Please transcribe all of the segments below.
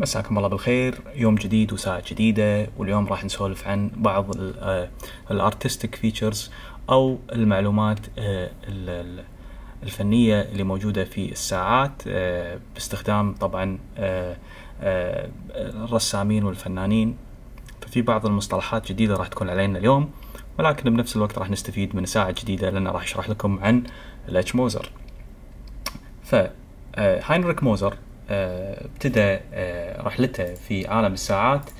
مساكم الله بالخير يوم جديد وساعة جديدة واليوم راح نسولف عن بعض الارتستيك آه، فيتشرز او المعلومات آه، الفنية اللي موجودة في الساعات آه، باستخدام طبعا الرسامين والفنانين ففي بعض المصطلحات جديدة راح تكون علينا اليوم ولكن بنفس الوقت راح نستفيد من ساعة جديدة لأن راح أشرح لكم عن الاتش موزر فهاينريك موزر آه، ابتدى آه، رحلته في عالم الساعات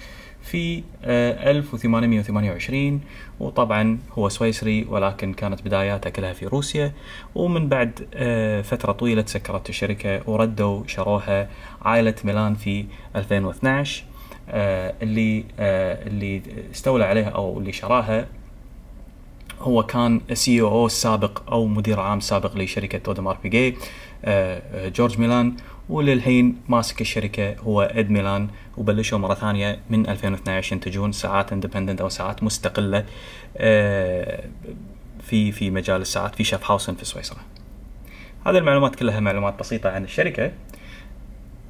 في 1828 آه، وطبعا هو سويسري ولكن كانت بداياته كلها في روسيا ومن بعد فترة طويلة تسكرت الشركة وردوا شروها عائلة ميلان في 2012 اللي اللي استولى عليها او اللي شراها هو كان سي او السابق او مدير عام سابق لشركه تودمار بيجي جورج ميلان وللحين ماسك الشركة هو إد ميلان وبلشوا مرة ثانية من 2012 ينتجون ساعات اندبندنت أو ساعات مستقلة آه، في في مجال الساعات في هاوسن في سويسرا هذه المعلومات كلها معلومات بسيطة عن الشركة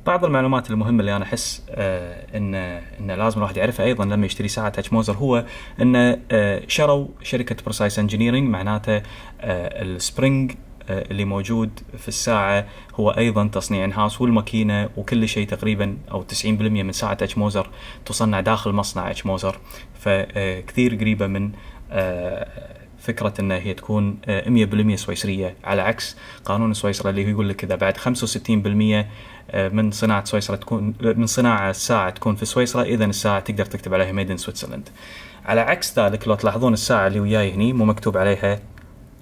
بعض المعلومات المهمة اللي أنا أحس آه، إن إن لازم الواحد يعرفها أيضا لما يشتري ساعة هاتش موزر هو إن آه، شروا شركة برسايس انجينيرنج معناته السبرينج آه، اللي موجود في الساعة هو أيضا تصنيع هاوس والماكينة وكل شيء تقريبا أو 90% من ساعة اتش موزر تصنع داخل مصنع اتش موزر فكثير آه، قريبة من آه، فكرة أن هي تكون 100% سويسرية على عكس قانون سويسرا اللي يقول لك إذا بعد 65% من صناعة سويسرا تكون من صناعة الساعة تكون في سويسرا إذا الساعة تقدر تكتب عليها ميدن سويسرلاند على عكس ذلك لو تلاحظون الساعة اللي وياي هني مو مكتوب عليها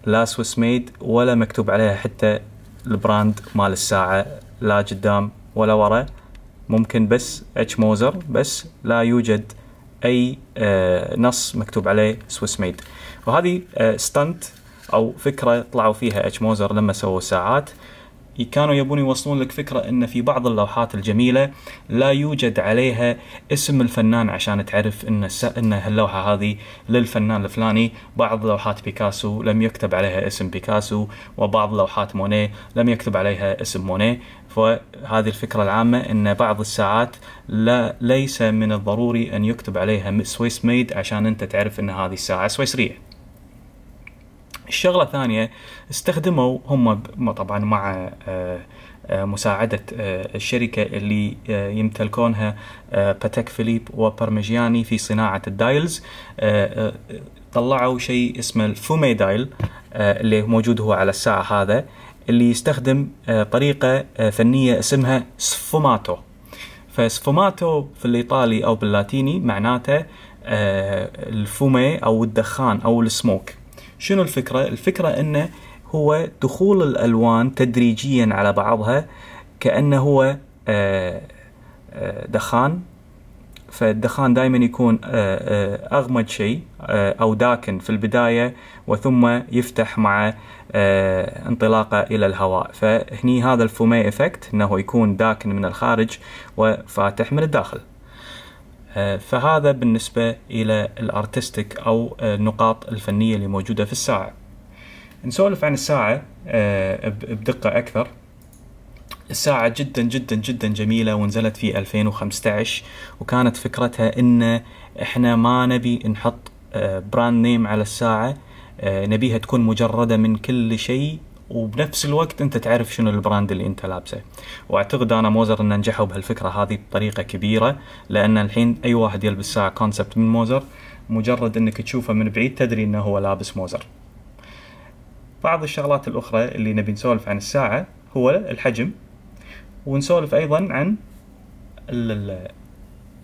لا سويس ميد ولا مكتوب عليها حتى البراند مال الساعة لا قدام ولا ورا ممكن بس اتش موزر بس لا يوجد اي آه، نص مكتوب عليه سويس ميد وهذه ستانت آه، او فكره طلعوا فيها اتش موزر لما سووا ساعات كانوا يبون يوصلون لك فكرة أن في بعض اللوحات الجميلة لا يوجد عليها اسم الفنان عشان تعرف أن الس... أن اللوحة هذه للفنان الفلاني بعض لوحات بيكاسو لم يكتب عليها اسم بيكاسو وبعض لوحات مونيه لم يكتب عليها اسم مونيه فهذه الفكرة العامة أن بعض الساعات لا ليس من الضروري أن يكتب عليها سويس ميد عشان أنت تعرف أن هذه الساعة سويسرية الشغله الثانيه استخدموا هم طبعا مع آه، آه، مساعدة آه، الشركة اللي يمتلكونها باتيك فيليب وبرمجياني في صناعة الدايلز طلعوا شيء اسمه الفومي دايل اللي موجود هو على الساعة هذا اللي يستخدم طريقة فنية اسمها سفوماتو فسفوماتو في الإيطالي أو باللاتيني معناته الفومي أو الدخان أو السموك شنو الفكرة؟ الفكرة أنه هو دخول الألوان تدريجيا على بعضها كأنه هو آه، آه، دخان فالدخان دائما يكون آه، اغمد شيء او داكن في البدايه وثم يفتح مع انطلاقه الى الهواء فهني هذا الفومي افكت انه يكون داكن من الخارج وفاتح من الداخل آه، فهذا بالنسبة إلى الارتستيك أو آه، النقاط الفنية اللي موجودة في الساعة نسولف عن الساعة آه، بدقة أكثر الساعة جدا جدا جدا جميلة ونزلت في 2015 وكانت فكرتها ان احنا ما نبي نحط براند نيم على الساعة نبيها تكون مجردة من كل شيء وبنفس الوقت انت تعرف شنو البراند اللي انت لابسه واعتقد انا موزر ان نجحوا بهالفكره هذه بطريقه كبيره لان الحين اي واحد يلبس ساعه كونسبت من موزر مجرد انك تشوفه من بعيد تدري انه هو لابس موزر بعض الشغلات الاخرى اللي نبي نسولف عن الساعه هو الحجم ونسولف ايضا عن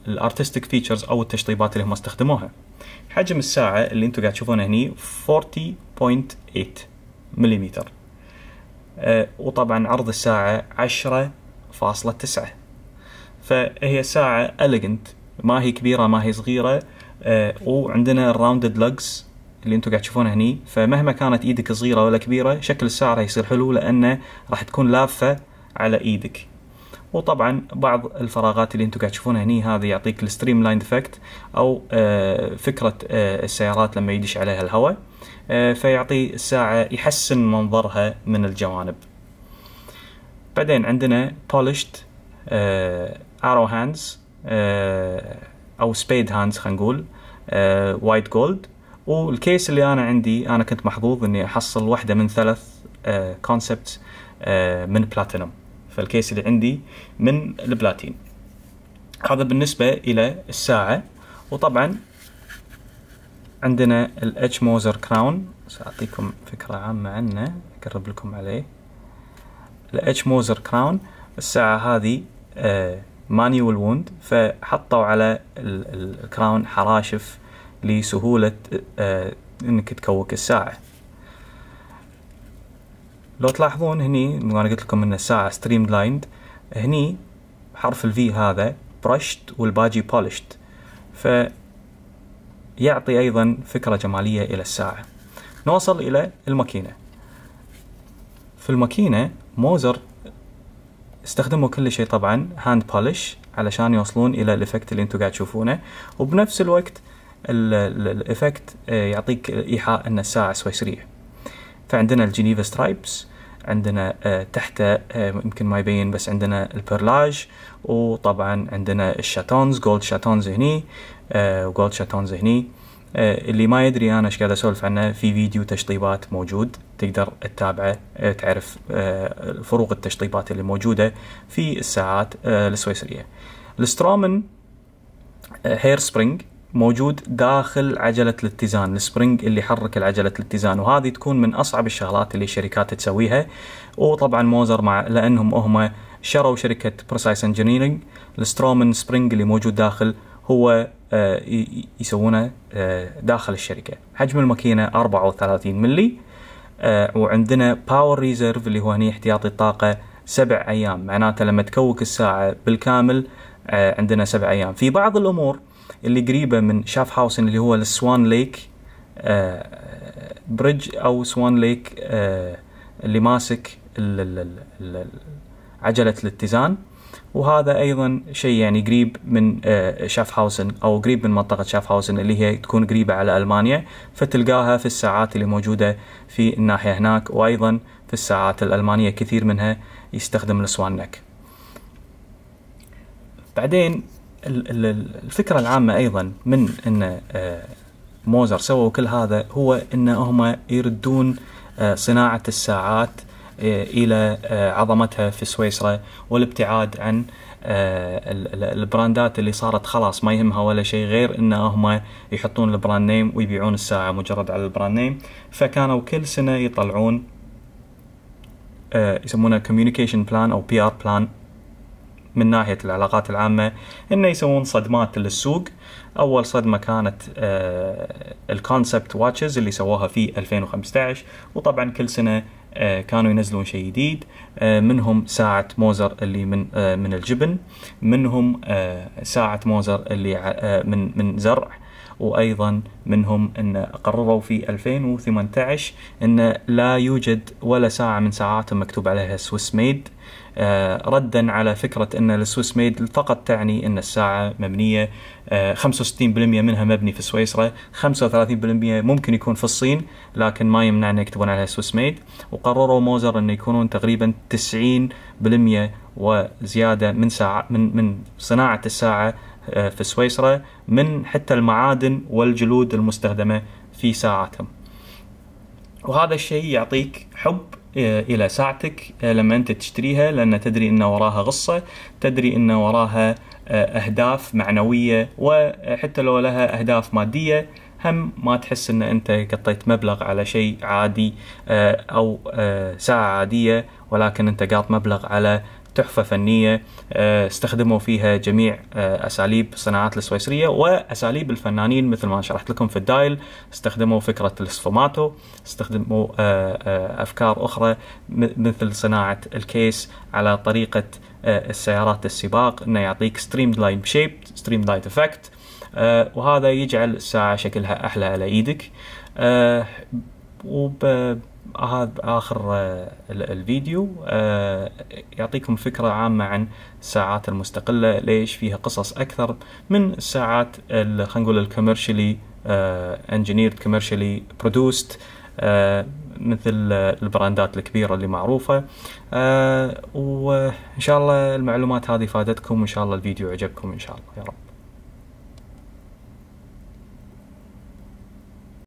الارتستيك فيتشرز او التشطيبات اللي هم استخدموها حجم الساعه اللي انتم قاعد تشوفونه هني 40.8 ملم آه، وطبعا عرض الساعة عشرة فاصلة تسعة فهي ساعة أليجنت ما هي كبيرة ما هي صغيرة آه، وعندنا الراوندد لوجز اللي انتم قاعد تشوفونها هني فمهما كانت ايدك صغيرة ولا كبيرة شكل الساعة راح يصير حلو لأنه راح تكون لافة على ايدك وطبعا بعض الفراغات اللي انتم قاعد تشوفونها هني هذه يعطيك الستريم لاين افكت او آه، فكره السيارات لما يدش عليها الهواء آه، فيعطي الساعة يحسن منظرها من الجوانب بعدين عندنا polished آه، arrow hands آه، او spade hands خلينا نقول وايت جولد والكيس اللي انا عندي انا كنت محظوظ اني احصل واحدة من ثلاث كونسبت من بلاتينوم فالكيس اللي عندي من البلاتين هذا بالنسبة الى الساعة وطبعا عندنا الاتش موزر كراون سأعطيكم فكرة عامة عنه أقرب لكم عليه الاتش موزر كراون الساعة هذه مانيوال آه، ووند فحطوا على الكراون حراشف لسهولة آه، انك تكوك الساعة لو تلاحظون هني انا قلت لكم ان الساعة ستريم لايند هني حرف الفي هذا برشت والباجي بولشت ف يعطي أيضا فكرة جمالية إلى الساعة نوصل إلى الماكينة في الماكينة موزر استخدموا كل شيء طبعا هاند بولش علشان يوصلون الى الافكت اللي انتم قاعد تشوفونه وبنفس الوقت الافكت آه، يعطيك ايحاء ان الساعه سويسريه فعندنا الجينيفا سترايبس عندنا آه، تحته آه، يمكن ما يبين بس عندنا البرلاج وطبعا عندنا الشاتونز جولد شاتونز هني وجولد آه، شاتونز هني اللي ما يدري انا ايش قاعد اسولف عنه في فيديو تشطيبات موجود تقدر تتابعه تعرف فروق التشطيبات اللي موجوده في الساعات السويسريه السترومن هير سبرينج موجود داخل عجلة الاتزان السبرينج اللي يحرك العجلة الاتزان وهذه تكون من أصعب الشغلات اللي الشركات تسويها وطبعا موزر مع لأنهم هم شروا شركة بريسايس انجينيرينج السترومن سبرينج اللي موجود داخل هو آه، يسوونه آه، داخل الشركة حجم الماكينة 34 ملي آه، وعندنا باور ريزيرف اللي هو هني احتياطي الطاقة سبع أيام معناته لما تكوك الساعة بالكامل عندنا سبع أيام في بعض الأمور اللي قريبه من شاف هاوسن اللي هو السوان ليك آه، بريدج او سوان ليك آه، اللي ماسك عجله الاتزان وهذا ايضا شيء يعني قريب من آه، شافهاوسن او قريب من منطقه شافهاوسن اللي هي تكون قريبه على المانيا فتلقاها في الساعات اللي موجوده في الناحيه هناك وايضا في الساعات الالمانيه كثير منها يستخدم السوانك بعدين الفكره العامه ايضا من ان آه، موزر سووا كل هذا هو ان هم يردون آه، صناعه الساعات آه، الى عظمتها في سويسرا والابتعاد عن البراندات اللي صارت خلاص ما يهمها ولا شيء غير ان هم يحطون البراند نيم ويبيعون الساعه مجرد على البراند نيم فكانوا كل سنه يطلعون يسمونه كوميونيكيشن بلان او بي ار بلان من ناحية العلاقات العامة إنه يسوون صدمات للسوق أول صدمة كانت آه، الكونسبت واتشز اللي سووها في 2015 وطبعا كل سنة آه، كانوا ينزلون شيء جديد آه، منهم ساعة موزر اللي من من الجبن منهم ساعة موزر اللي من من زرع وأيضا منهم أن قرروا في 2018 أن لا يوجد ولا ساعة من ساعاتهم مكتوب عليها سويس ميد آه، ردا على فكرة أن السويس ميد فقط تعني أن الساعة مبنية 65% آه، منها مبني في سويسرا 35% ممكن يكون في الصين لكن ما يمنع أن يكتبون عليها سويس ميد وقرروا موزر أن يكونون تقريبا 90% وزيادة من ساعة من من صناعة الساعة آه، في سويسرا من حتى المعادن والجلود المستخدمة في ساعاتهم وهذا الشيء يعطيك حب آه، الى ساعتك آه، لما انت تشتريها لان تدري ان وراها غصه تدري ان وراها اهداف معنويه وحتى لو لها اهداف ماديه هم ما تحس ان انت قطيت مبلغ على شيء عادي او ساعه عاديه ولكن انت قاط مبلغ على تحفة فنية آه، استخدموا فيها جميع آه، أساليب الصناعات السويسرية وأساليب الفنانين مثل ما شرحت لكم في الدايل استخدموا فكرة السفوماتو استخدموا آه، أفكار أخرى مثل صناعة الكيس على طريقة السيارات السباق انه يعطيك ستريم لاين شيب ستريم لاين افكت وهذا يجعل الساعه شكلها احلى على ايدك وب هذا آخر آه، الفيديو آه، يعطيكم فكرة عامة عن الساعات المستقلة ليش فيها قصص أكثر من الساعات خلينا نقول الكوميرشلي انجينيرد كوميرشلي برودوست مثل البراندات الكبيرة اللي معروفة آه، وإن شاء الله المعلومات هذه فادتكم وإن شاء الله الفيديو عجبكم إن شاء الله يا رب